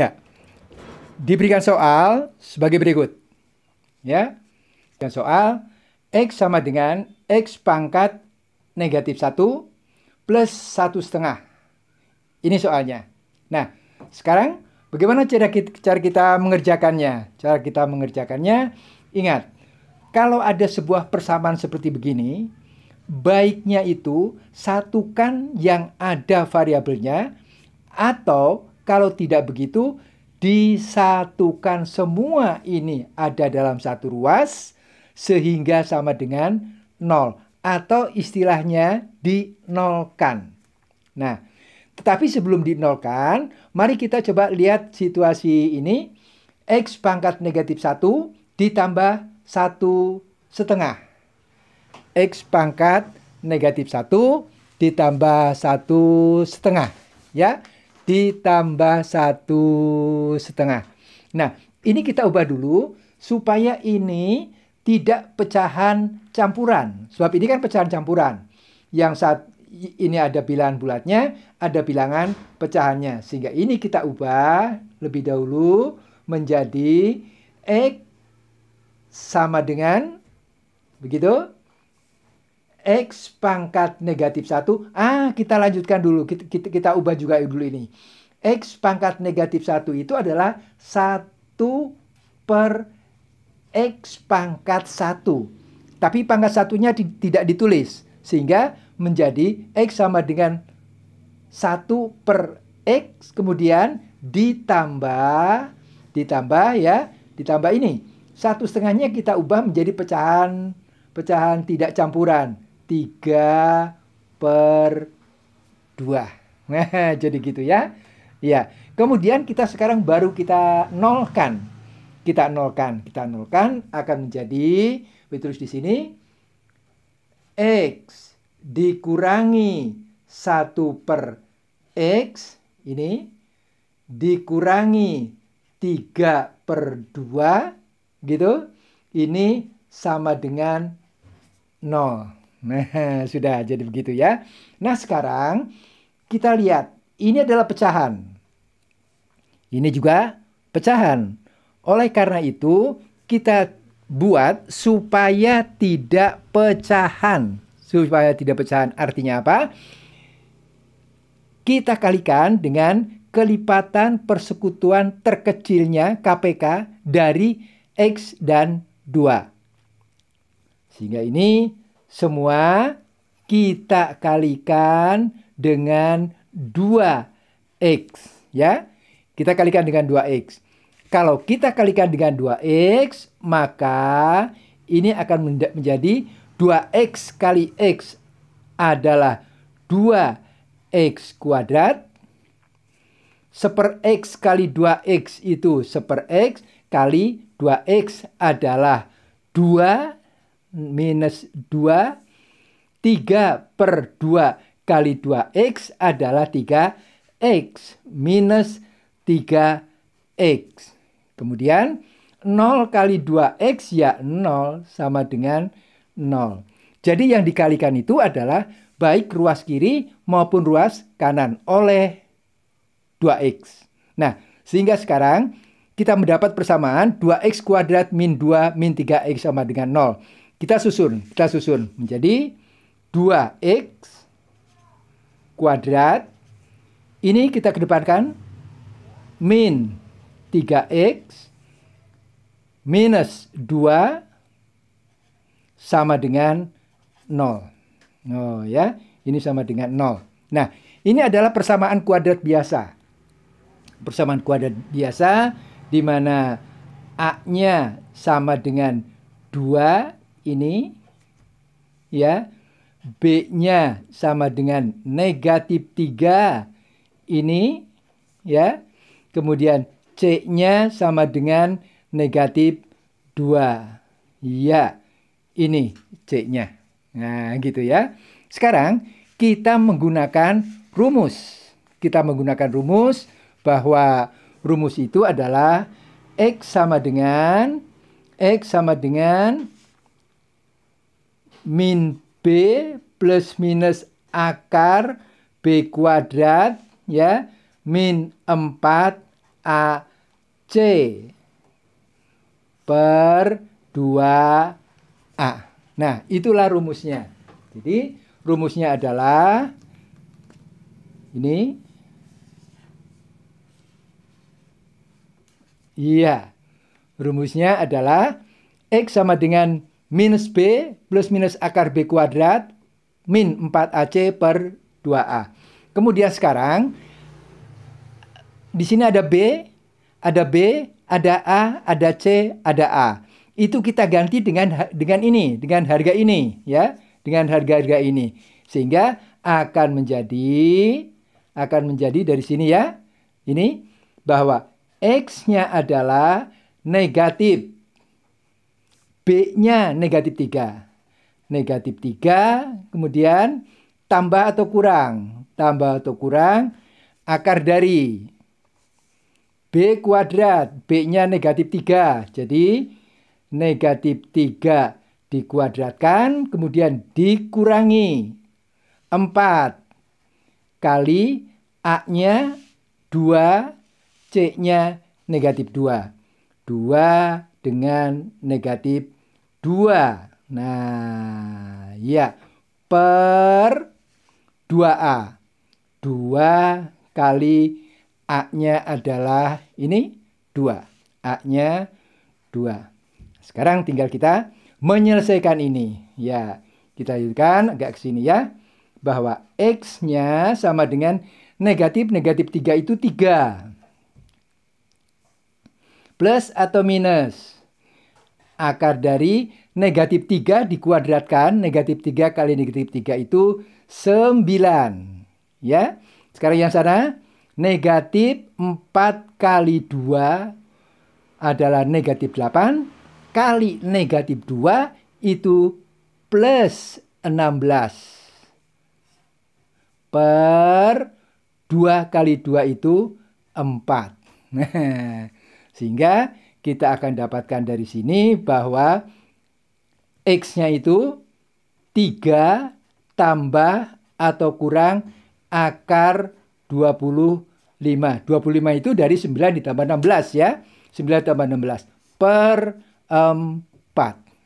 Ya. Diberikan soal sebagai berikut. Ya. Dan soal X sama dengan X pangkat negatif 1 plus 1 setengah. Ini soalnya. Nah, sekarang bagaimana cara kita, cara kita mengerjakannya? Cara kita mengerjakannya, ingat, kalau ada sebuah persamaan seperti begini, baiknya itu satukan yang ada variabelnya atau kalau tidak begitu, disatukan semua ini ada dalam satu ruas sehingga sama dengan nol atau istilahnya dinolkan. Nah, tetapi sebelum dinolkan, mari kita coba lihat situasi ini. X pangkat negatif 1 ditambah 1 setengah. X pangkat negatif 1 ditambah 1 setengah. Ya, ditambah satu setengah. Nah, ini kita ubah dulu supaya ini tidak pecahan campuran. Sebab ini kan pecahan campuran. Yang saat ini ada bilangan bulatnya, ada bilangan pecahannya. Sehingga ini kita ubah lebih dahulu menjadi X sama dengan begitu X pangkat negatif 1. Ah, kita lanjutkan dulu. Kita, kita, kita ubah juga dulu ini. X pangkat negatif 1 itu adalah 1 per X pangkat 1. Tapi pangkat satunya di, tidak ditulis. Sehingga menjadi X sama dengan 1 per X. Kemudian ditambah, ditambah ya, ditambah ini. Satu setengahnya kita ubah menjadi pecahan pecahan tidak campuran 3 per 2. Nah, jadi gitu ya. Ya, kemudian kita sekarang baru kita nolkan. Kita nolkan, kita nolkan akan menjadi terus di sini x dikurangi 1 per x ini dikurangi 3 per 2 gitu ini sama dengan 0. Nah, sudah jadi begitu ya. Nah, sekarang kita lihat. Ini adalah pecahan. Ini juga pecahan. Oleh karena itu, kita buat supaya tidak pecahan. Supaya tidak pecahan artinya apa? Kita kalikan dengan kelipatan persekutuan terkecilnya KPK dari X dan 2. Sehingga ini semua kita kalikan dengan 2x ya. Kita kalikan dengan 2x. Kalau kita kalikan dengan 2x, maka ini akan menjadi 2x kali x adalah 2x kuadrat. Seper x kali 2x itu seper x kali 2x adalah 2 x minus 2. 3 per 2 kali 2x adalah 3x minus 3x. Kemudian 0 kali 2x ya 0 sama dengan 0. Jadi yang dikalikan itu adalah baik ruas kiri maupun ruas kanan oleh 2x. Nah, sehingga sekarang kita mendapat persamaan 2x kuadrat min 2 min 3x sama dengan 0. Kita susun, kita susun menjadi 2x kuadrat. Ini kita kedepankan min 3x minus 2 sama dengan 0. Oh ya, ini sama dengan 0. Nah, ini adalah persamaan kuadrat biasa. Persamaan kuadrat biasa di mana A-nya sama dengan 2 ini ya B-nya sama dengan negatif 3 ini ya. Kemudian C-nya sama dengan negatif 2. Ya, ini C-nya. Nah, gitu ya. Sekarang kita menggunakan rumus. Kita menggunakan rumus bahwa rumus itu adalah X sama dengan X sama dengan min B plus minus akar B kuadrat ya min 4 AC per 2A. Nah, itulah rumusnya. Jadi, rumusnya adalah ini. Iya. Rumusnya adalah X sama dengan minus B plus minus akar B kuadrat min 4AC per 2A. Kemudian sekarang, di sini ada B, ada B, ada A, ada C, ada A. Itu kita ganti dengan dengan ini, dengan harga ini, ya, dengan harga-harga ini. Sehingga akan menjadi akan menjadi dari sini ya. Ini bahwa X-nya adalah negatif B-nya negatif 3. Negatif 3, kemudian tambah atau kurang. Tambah atau kurang, akar dari. B kuadrat, B-nya negatif 3. Jadi, negatif 3 dikuadratkan, kemudian dikurangi. 4 kali A-nya 2, C-nya negatif 2. 2 dengan negatif dua. Nah, ya per dua a dua kali A-nya adalah ini dua A-nya dua. Sekarang tinggal kita menyelesaikan ini. Ya, kita lanjutkan agak ke sini ya. Bahwa X-nya sama dengan negatif, negatif tiga itu tiga Plus atau minus? akar dari negatif 3 dikuadratkan. Negatif 3 kali negatif 3 itu 9. Ya. Sekarang yang sana. Negatif 4 kali 2 adalah negatif 8. Kali negatif 2 itu plus 16. Per 2 kali 2 itu 4. sehingga kita akan dapatkan dari sini bahwa X-nya itu 3 tambah atau kurang akar 25. 25 itu dari 9 ditambah 16 ya. 9 ditambah 16 per 4.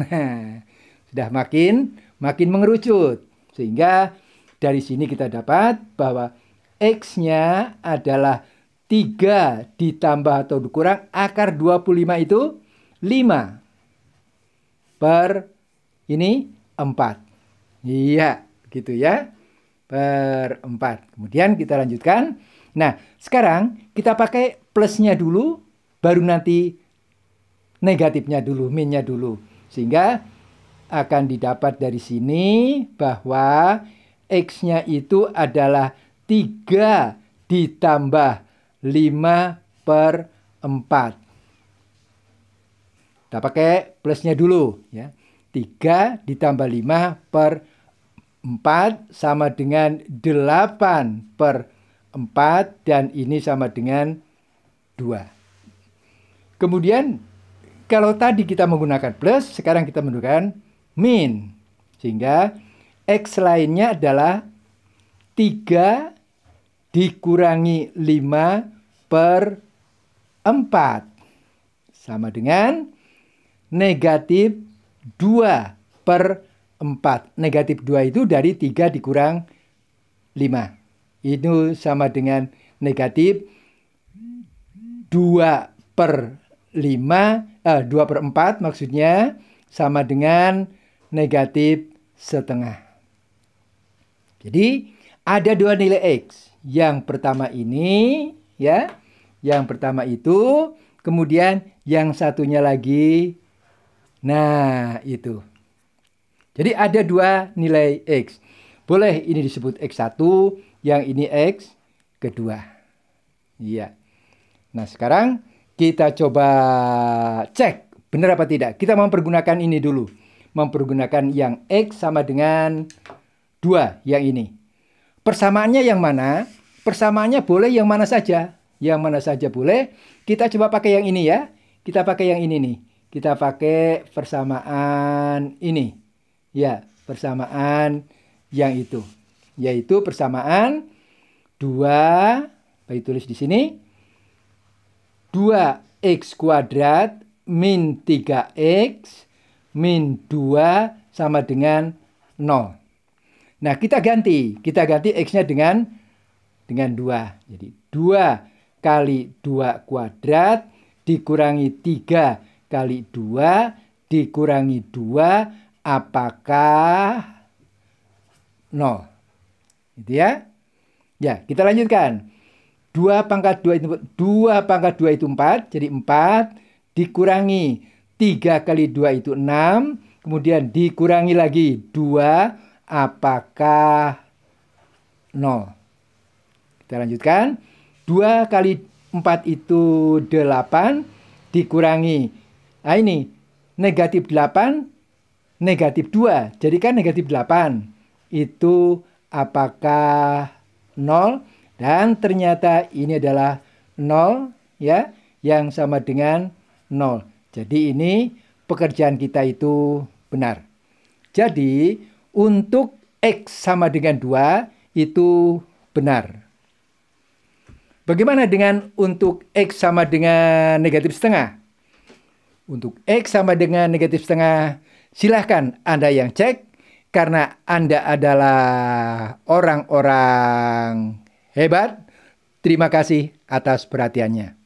Nah, sudah makin makin mengerucut. Sehingga dari sini kita dapat bahwa X-nya adalah 3 ditambah atau dikurang akar 25 itu 5 per ini 4. Iya, gitu ya. Per 4. Kemudian kita lanjutkan. Nah, sekarang kita pakai plusnya dulu, baru nanti negatifnya dulu, minnya dulu. Sehingga akan didapat dari sini bahwa X-nya itu adalah 3 ditambah 5 per 4. Kita pakai plusnya dulu ya. 3 ditambah 5 per 4 sama dengan 8 per 4 dan ini sama dengan 2. Kemudian kalau tadi kita menggunakan plus, sekarang kita menggunakan min. Sehingga X lainnya adalah 3 dikurangi 5 per 4. Sama dengan negatif 2 per 4. Negatif 2 itu dari 3 dikurang 5. Itu sama dengan negatif 2 per 5, eh, 2 per 4 maksudnya sama dengan negatif setengah. Jadi ada dua nilai X. Yang pertama ini ya. Yang pertama itu, kemudian yang satunya lagi. Nah, itu. Jadi ada dua nilai X. Boleh ini disebut X1, yang ini X kedua. Iya. Nah, sekarang kita coba cek benar apa tidak. Kita mempergunakan ini dulu. Mempergunakan yang X sama dengan dua, yang ini. Persamaannya yang mana? persamaannya boleh yang mana saja. Yang mana saja boleh. Kita coba pakai yang ini ya. Kita pakai yang ini nih. Kita pakai persamaan ini. Ya, persamaan yang itu. Yaitu persamaan 2, baik tulis di sini. 2x kuadrat min 3x min 2 sama dengan 0. Nah, kita ganti. Kita ganti x-nya dengan dengan 2. Jadi 2 kali 2 kuadrat dikurangi 3 kali 2 dikurangi 2 apakah 0. Gitu ya. Ya, kita lanjutkan. 2 pangkat 2 itu 2 pangkat 2 itu 4, jadi 4 dikurangi 3 kali 2 itu 6, kemudian dikurangi lagi 2 apakah 0. Kita lanjutkan. 2 kali 4 itu 8 dikurangi. Nah ini, negatif 8, negatif 2. Jadi kan negatif 8 itu apakah 0? Dan ternyata ini adalah 0 ya, yang sama dengan 0. Jadi ini pekerjaan kita itu benar. Jadi untuk X sama dengan 2 itu benar. Bagaimana dengan untuk X sama dengan negatif setengah? Untuk X sama dengan negatif setengah, silahkan Anda yang cek karena Anda adalah orang-orang hebat. Terima kasih atas perhatiannya.